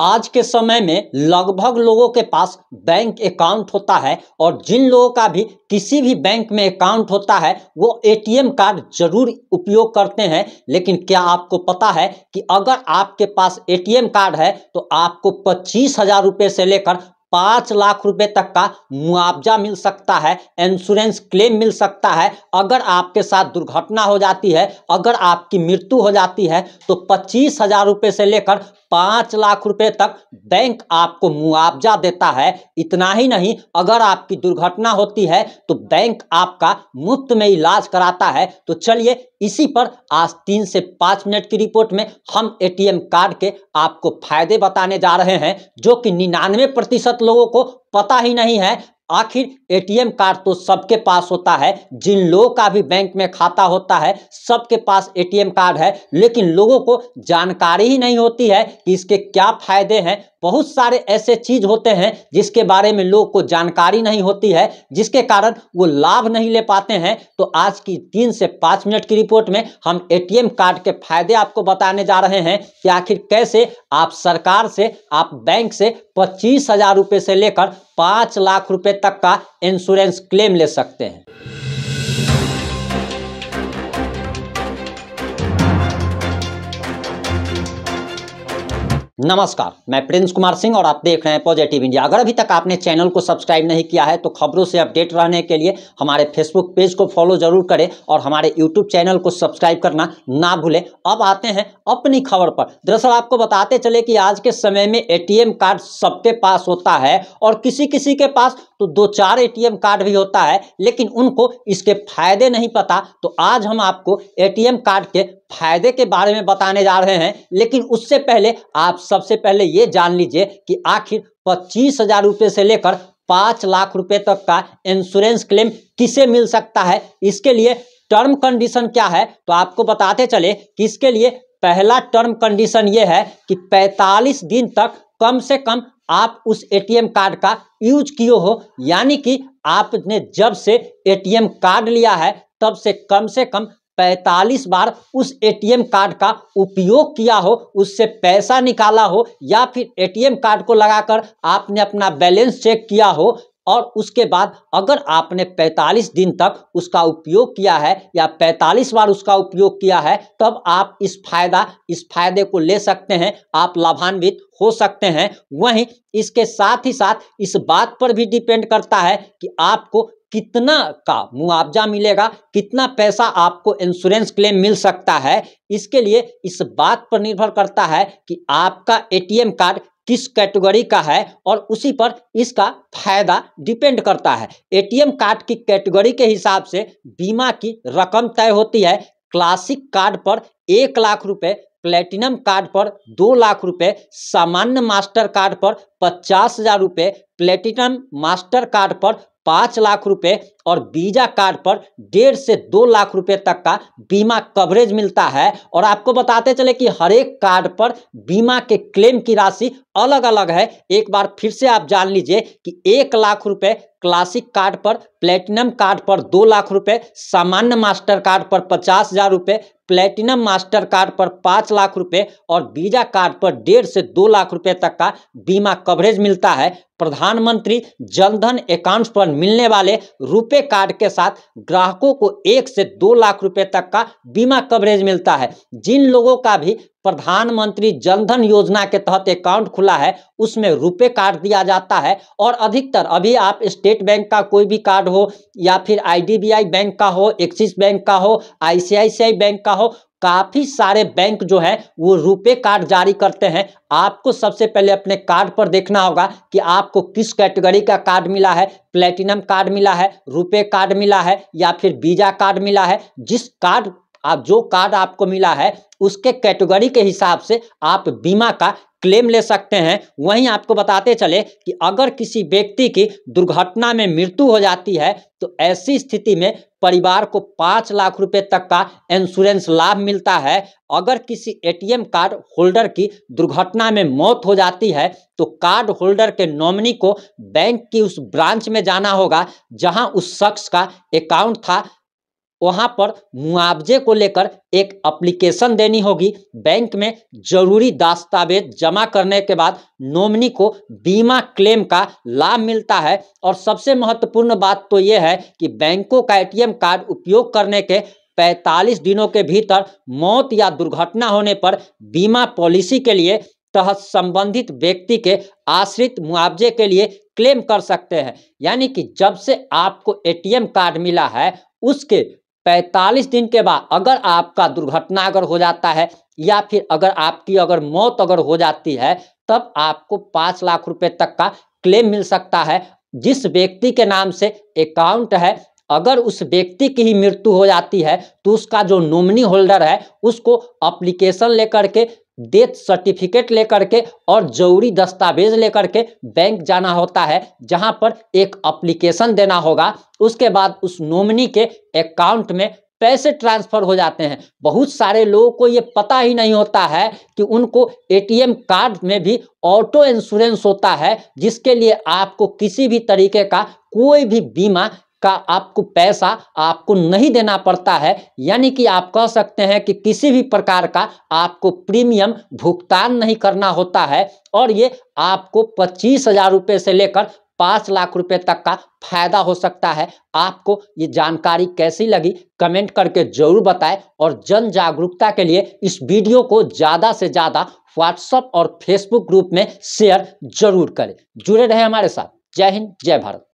आज के समय में लगभग लोगों के पास बैंक अकाउंट होता है और जिन लोगों का भी किसी भी बैंक में अकाउंट होता है वो एटीएम कार्ड जरूर उपयोग करते हैं लेकिन क्या आपको पता है कि अगर आपके पास एटीएम कार्ड है तो आपको पच्चीस हजार रुपये से लेकर पाँच लाख रुपए तक का मुआवजा मिल सकता है इंश्योरेंस क्लेम मिल सकता है अगर आपके साथ दुर्घटना हो जाती है अगर आपकी मृत्यु हो जाती है तो पच्चीस हजार रुपये से लेकर पाँच लाख रुपए तक बैंक आपको मुआवजा देता है इतना ही नहीं अगर आपकी दुर्घटना होती है तो बैंक आपका मुफ्त में इलाज कराता है तो चलिए इसी पर आज तीन से पाँच मिनट की रिपोर्ट में हम एटीएम कार्ड के आपको फायदे बताने जा रहे हैं जो कि निन्यानवे प्रतिशत लोगों को पता ही नहीं है आखिर एटीएम कार्ड तो सबके पास होता है जिन लोगों का भी बैंक में खाता होता है सबके पास एटीएम कार्ड है लेकिन लोगों को जानकारी ही नहीं होती है कि इसके क्या फायदे हैं बहुत सारे ऐसे चीज होते हैं जिसके बारे में लोग को जानकारी नहीं होती है जिसके कारण वो लाभ नहीं ले पाते हैं तो आज की तीन से पाँच मिनट की रिपोर्ट में हम एटीएम कार्ड के फायदे आपको बताने जा रहे हैं कि आखिर कैसे आप सरकार से आप बैंक से पच्चीस हजार रुपये से लेकर पाँच लाख रुपए तक का इंश्योरेंस क्लेम ले सकते हैं नमस्कार मैं प्रिंस कुमार सिंह और आप देख रहे हैं पॉजिटिव इंडिया अगर अभी तक आपने चैनल को सब्सक्राइब नहीं किया है तो खबरों से अपडेट रहने के लिए हमारे फेसबुक पेज को फॉलो जरूर करें और हमारे यूट्यूब चैनल को सब्सक्राइब करना ना भूलें अब आते हैं अपनी खबर पर दरअसल आपको बताते चले कि आज के समय में ए कार्ड सबके पास होता है और किसी किसी के पास तो दो चार ए कार्ड भी होता है लेकिन उनको इसके फायदे नहीं पता तो आज हम आपको ए कार्ड के फायदे के बारे में बताने जा रहे हैं लेकिन उससे पहले आप सबसे पहले ये जान लीजिए कि आखिर पच्चीस हजार रुपये से लेकर पाँच लाख रुपए तक का इंश्योरेंस क्लेम किसे मिल सकता है इसके लिए टर्म कंडीशन क्या है तो आपको बताते चले कि इसके लिए पहला टर्म कंडीशन ये है कि 45 दिन तक कम से कम आप उस एटीएम कार्ड का यूज किए हो यानी कि आपने जब से एटीएम कार्ड लिया है तब से कम से कम 45 बार उस एटीएम कार्ड का उपयोग किया हो उससे पैसा निकाला हो या फिर एटीएम कार्ड को लगाकर आपने अपना बैलेंस चेक किया हो और उसके बाद अगर आपने 45 दिन तक उसका उपयोग किया है या 45 बार उसका उपयोग किया है तब आप इस फायदा इस फायदे को ले सकते हैं आप लाभान्वित हो सकते हैं वहीं इसके साथ ही साथ इस बात पर भी डिपेंड करता है कि आपको कितना का मुआवजा मिलेगा कितना पैसा आपको इंश्योरेंस क्लेम मिल सकता है इसके लिए इस बात पर निर्भर करता है कि आपका एटीएम कार्ड किस कैटेगरी का है और उसी पर इसका फायदा डिपेंड करता है एटीएम कार्ड की कैटेगरी के हिसाब से बीमा की रकम तय होती है क्लासिक कार्ड पर एक लाख रुपए प्लेटिनम कार्ड पर दो लाख रुपए सामान्य मास्टर कार्ड पर पचास हजार रुपये प्लेटिनम मास्टर कार्ड पर पाँच लाख रुपए और वीजा कार्ड पर डेढ़ से दो लाख रुपए तक का बीमा कवरेज मिलता है और आपको बताते चले कि हर एक कार्ड पर बीमा के क्लेम की राशि अलग अलग है एक बार फिर से आप जान लीजिए कि एक लाख रुपए क्लासिक कार्ड पर प्लेटिनम कार्ड पर दो लाख रुपए सामान्य मास्टर कार्ड पर पचास हजार रुपये प्लेटिनम मास्टर कार्ड पर पाँच लाख रुपए और वीजा कार्ड पर डेढ़ से दो लाख रुपए तक का बीमा कवरेज मिलता है प्रधानमंत्री जनधन अकाउंट पर मिलने वाले रुपए कार्ड के साथ ग्राहकों को एक से दो लाख रुपए तक का बीमा कवरेज मिलता है जिन लोगों का भी प्रधानमंत्री जनधन योजना के तहत अकाउंट खुला है उसमें रुपए कार्ड दिया जाता है और अधिकतर अभी आप स्टेट बैंक का कोई भी कार्ड हो या फिर आईडीबीआई बैंक का हो एक्सिस बैंक का हो आईसीआईसीआई बैंक का हो काफ़ी सारे बैंक जो है वो रुपए कार्ड जारी करते हैं आपको सबसे पहले अपने कार्ड पर देखना होगा कि आपको किस कैटेगरी का कार्ड मिला है प्लेटिनम कार्ड मिला है रुपए कार्ड मिला है या फिर वीज़ा कार्ड मिला है जिस कार्ड आप जो कार्ड आपको मिला है उसके कैटेगरी के हिसाब से आप बीमा का क्लेम ले सकते हैं वहीं आपको बताते चले कि अगर किसी व्यक्ति की दुर्घटना में मृत्यु हो जाती है तो ऐसी स्थिति में परिवार को पाँच लाख रुपए तक का इंश्योरेंस लाभ मिलता है अगर किसी एटीएम कार्ड होल्डर की दुर्घटना में मौत हो जाती है तो कार्ड होल्डर के नॉमिनी को बैंक की उस ब्रांच में जाना होगा जहां उस शख्स का अकाउंट था वहां पर मुआवजे को लेकर एक अप्लीकेशन देनी होगी बैंक में जरूरी दस्तावेज जमा करने के बाद नॉमिनी को बीमा क्लेम का लाभ मिलता है और सबसे महत्वपूर्ण बात तो यह है कि बैंकों का एटीएम कार्ड उपयोग करने के 45 दिनों के भीतर मौत या दुर्घटना होने पर बीमा पॉलिसी के लिए तहत संबंधित व्यक्ति के आश्रित मुआवजे के लिए क्लेम कर सकते हैं यानी कि जब से आपको एटीएम कार्ड मिला है उसके 45 दिन के बाद अगर आपका दुर्घटना अगर हो जाता है या फिर अगर आपकी अगर मौत अगर हो जाती है तब आपको पाँच लाख रुपए तक का क्लेम मिल सकता है जिस व्यक्ति के नाम से अकाउंट है अगर उस व्यक्ति की ही मृत्यु हो जाती है तो उसका जो नोमनी होल्डर है उसको अप्लीकेशन लेकर के डेथ सर्टिफिकेट लेकर के और जरूरी दस्तावेज लेकर के बैंक जाना होता है जहां पर एक अप्लीकेशन देना होगा उसके बाद उस नॉमिनी के अकाउंट में पैसे ट्रांसफर हो जाते हैं बहुत सारे लोगों को ये पता ही नहीं होता है कि उनको एटीएम कार्ड में भी ऑटो इंश्योरेंस होता है जिसके लिए आपको किसी भी तरीके का कोई भी बीमा का आपको पैसा आपको नहीं देना पड़ता है यानी कि आप कह सकते हैं कि किसी भी प्रकार का आपको प्रीमियम भुगतान नहीं करना होता है और ये आपको पच्चीस हजार रुपये से लेकर पाँच लाख रुपए तक का फायदा हो सकता है आपको ये जानकारी कैसी लगी कमेंट करके जरूर बताएं और जन जागरूकता के लिए इस वीडियो को ज़्यादा से ज़्यादा व्हाट्सएप और फेसबुक ग्रुप में शेयर जरूर करें जुड़े रहें हमारे साथ जय हिंद जय भारत